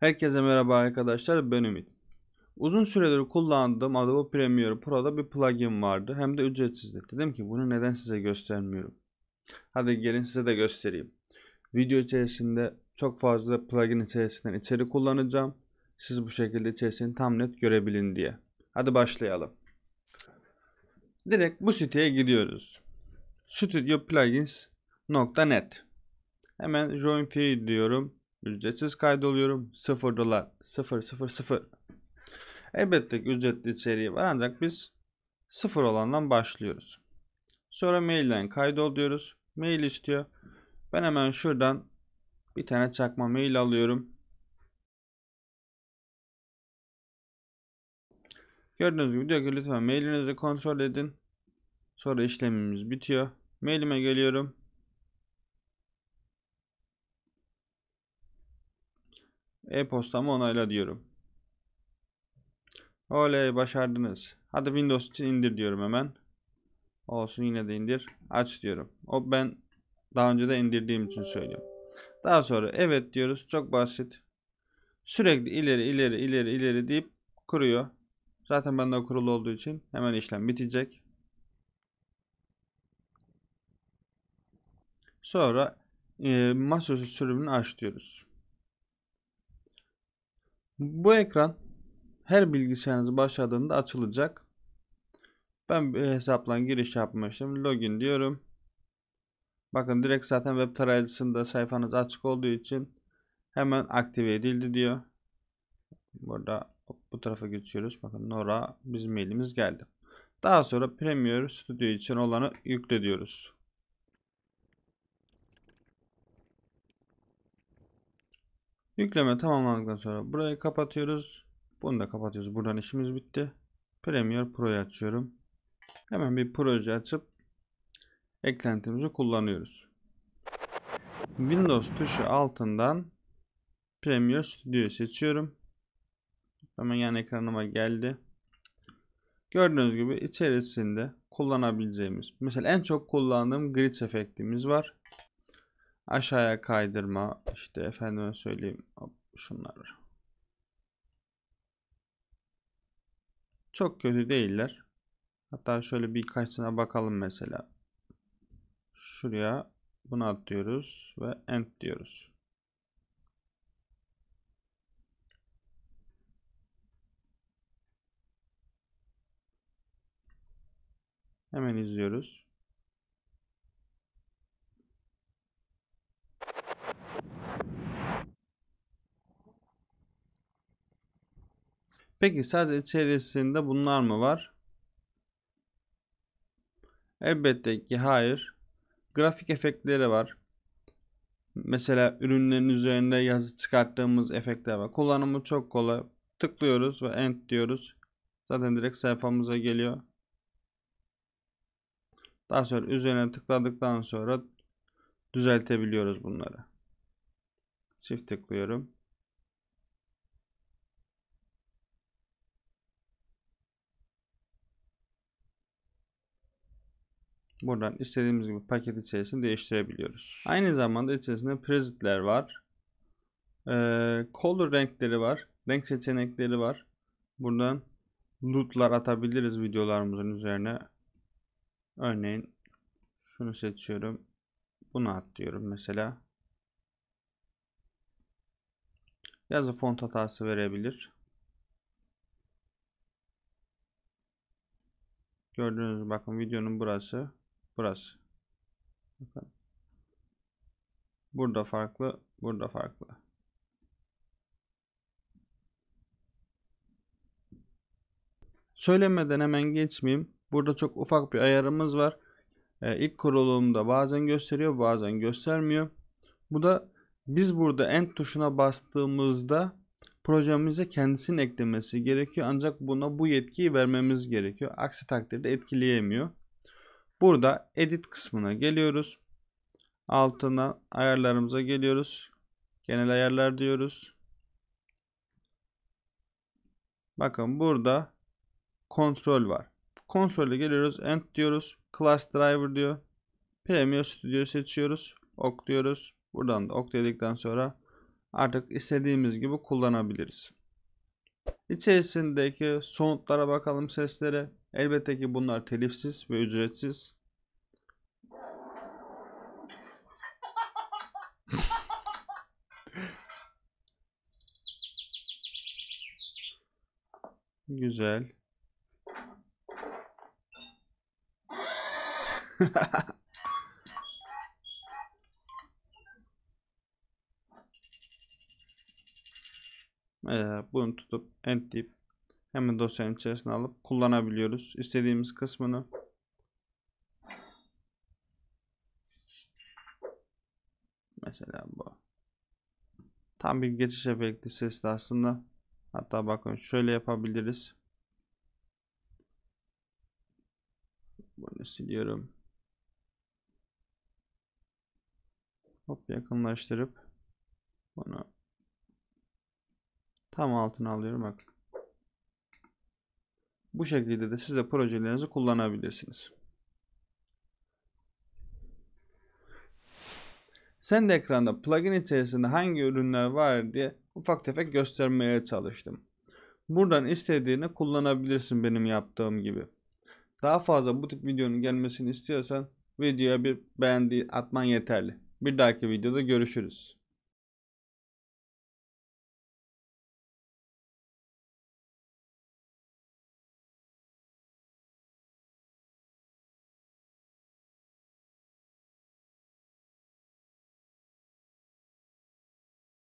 Herkese merhaba arkadaşlar ben Ümit. Uzun süredir kullandığım Adobe Premiere Pro'da bir plugin vardı hem de ücretsizdi. Dedim ki bunu neden size göstermiyorum. Hadi gelin size de göstereyim. Video içerisinde çok fazla plugin içerisinden içeri kullanacağım. Siz bu şekilde içerisini tam net görebilin diye. Hadi başlayalım. Direkt bu siteye gidiyoruz. StudioPlugins.net. Hemen Join Free diyorum Ücretsiz kaydoluyorum. 0 dolar 0 0 0. Elbette ki ücretli içeriği var ancak biz 0 olandan başlıyoruz. Sonra mailden kaydol diyoruz. Mail istiyor. Ben hemen şuradan bir tane çakma mail alıyorum. Gördüğünüz gibi diyor ki lütfen mailinizi kontrol edin. Sonra işlemimiz bitiyor. Mailime geliyorum. E-postamı onayla diyorum. Oley başardınız. Hadi Windows için indir diyorum hemen. Olsun yine de indir. Aç diyorum. O ben daha önce de indirdiğim için söylüyorum. Daha sonra evet diyoruz. Çok basit. Sürekli ileri ileri ileri ileri deyip kuruyor. Zaten bende kurulu olduğu için hemen işlem bitecek. Sonra e, masaüstü sürümünü aç diyoruz. Bu ekran her bilgisayarınız başladığında açılacak. Ben bir hesaplan giriş yapmıştım. Login diyorum. Bakın direkt zaten web tarayıcısında sayfanız açık olduğu için hemen aktive edildi diyor. Burada bu tarafa geçiyoruz. Bakın Nora bizim mailimiz geldi. Daha sonra Premiere Studio için olanı yükle diyoruz. Yükleme tamamlandıktan sonra burayı kapatıyoruz. Bunu da kapatıyoruz. Buradan işimiz bitti. Premiere Pro'yu açıyorum. Hemen bir proje açıp eklentimizi kullanıyoruz. Windows tuşu altından Premiere Studio'yu seçiyorum. Hemen yan ekranıma geldi. Gördüğünüz gibi içerisinde kullanabileceğimiz. Mesela en çok kullandığım grid efektimiz var. Aşağıya kaydırma. işte efendim söyleyeyim. şunlar. Çok kötü değiller. Hatta şöyle birkaçına bakalım mesela. Şuraya bunu atlıyoruz ve end diyoruz. Hemen izliyoruz. Peki sadece içerisinde bunlar mı var? Elbette ki hayır. Grafik efektleri var. Mesela ürünlerin üzerinde yazı çıkarttığımız efektler var. Kullanımı çok kolay. Tıklıyoruz ve end diyoruz. Zaten direkt sayfamıza geliyor. Daha sonra üzerine tıkladıktan sonra düzeltebiliyoruz bunları. Çift tıklıyorum. Buradan istediğimiz gibi paket içerisini değiştirebiliyoruz. Aynı zamanda içerisinde presetler var. Ee, color renkleri var. Renk seçenekleri var. Buradan lootlar atabiliriz videolarımızın üzerine. Örneğin şunu seçiyorum. Bunu at diyorum mesela. Yazı font hatası verebilir. Gördüğünüz bakın videonun burası. Burası. Bakın. Burada farklı, burada farklı. Söylemeden hemen geçmeyeyim. Burada çok ufak bir ayarımız var. Ee, ilk kurulumda bazen gösteriyor, bazen göstermiyor. Bu da biz burada end tuşuna bastığımızda projemize kendisini eklemesi gerekiyor. Ancak buna bu yetkiyi vermemiz gerekiyor. Aksi takdirde etkileyemiyor. Burada edit kısmına geliyoruz. Altına ayarlarımıza geliyoruz. Genel ayarlar diyoruz. Bakın burada kontrol var. Kontrole geliyoruz. End diyoruz. Class Driver diyor. Premiere Studio seçiyoruz. Ok diyoruz. Buradan da ok dedikten sonra artık istediğimiz gibi kullanabiliriz. İçerisindeki soundlara bakalım seslere. Elbette ki bunlar telifsiz ve ücretsiz. Güzel. Evet, bunu tutup end deyip Hemen dosyanın içerisine alıp kullanabiliyoruz. istediğimiz kısmını. Mesela bu. Tam bir geçiş efekti sesli aslında. Hatta bakın şöyle yapabiliriz. Bunu siliyorum. Hop yakınlaştırıp bunu tam altına alıyorum. Bakın. Bu şekilde de size projelerinizi kullanabilirsiniz. Sen de ekranda plugin içerisinde hangi ürünler var diye ufak tefek göstermeye çalıştım. Buradan istediğini kullanabilirsin benim yaptığım gibi. Daha fazla bu tip videonun gelmesini istiyorsan videoya bir beğendi atman yeterli. Bir dahaki videoda görüşürüz.